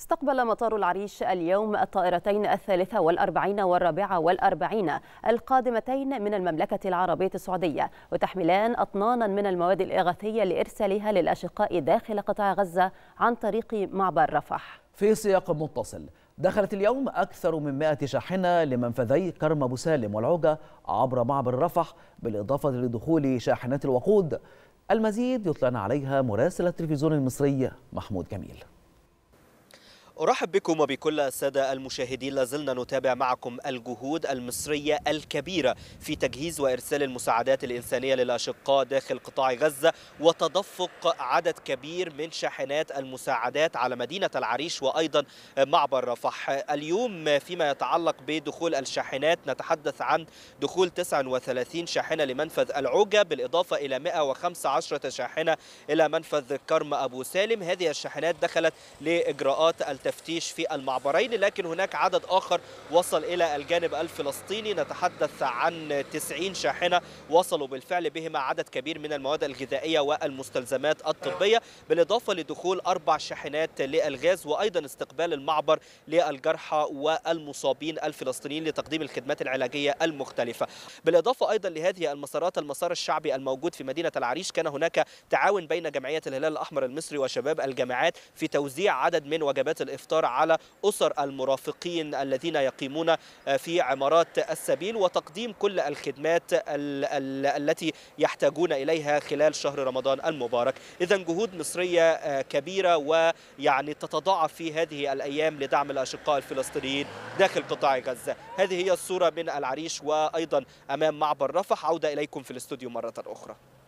استقبل مطار العريش اليوم الطائرتين الثالثة والأربعين والرابعة والأربعين القادمتين من المملكة العربية السعودية وتحملان أطنانا من المواد الإغاثية لإرسالها للأشقاء داخل قطاع غزة عن طريق معبر رفح في سياق متصل دخلت اليوم أكثر من 100 شاحنة لمنفذي كرم أبو سالم والعوجة عبر معبر رفح بالإضافة لدخول شاحنات الوقود المزيد يطلعنا عليها مراسل التلفزيون المصري محمود جميل أرحب بكم وبكل السادة المشاهدين لازلنا نتابع معكم الجهود المصرية الكبيرة في تجهيز وإرسال المساعدات الإنسانية للأشقاء داخل قطاع غزة وتدفق عدد كبير من شاحنات المساعدات على مدينة العريش وأيضا معبر رفح اليوم فيما يتعلق بدخول الشاحنات نتحدث عن دخول 39 شاحنة لمنفذ العوجة بالإضافة إلى 115 شاحنة إلى منفذ كرم أبو سالم هذه الشاحنات دخلت لإجراءات التفكير التفتيش في المعبرين لكن هناك عدد آخر وصل إلى الجانب الفلسطيني نتحدث عن 90 شاحنة وصلوا بالفعل بهما عدد كبير من المواد الغذائية والمستلزمات الطبية بالإضافة لدخول أربع شاحنات للغاز وأيضا استقبال المعبر للجرحى والمصابين الفلسطينيين لتقديم الخدمات العلاجية المختلفة بالإضافة أيضا لهذه المسارات المسار الشعبي الموجود في مدينة العريش كان هناك تعاون بين جمعية الهلال الأحمر المصري وشباب الجامعات في توزيع عدد من وجبات الإفطار على أسر المرافقين الذين يقيمون آه، في عمارات السبيل وتقديم كل الخدمات التي يحتاجون إليها خلال شهر رمضان المبارك إذا جهود مصرية آه، كبيرة ويعني تتضاعف في هذه الأيام لدعم الأشقاء الفلسطينيين داخل قطاع غزة هذه هي الصورة من العريش وأيضا أمام معبر رفح عودة إليكم في الاستوديو مرة أخرى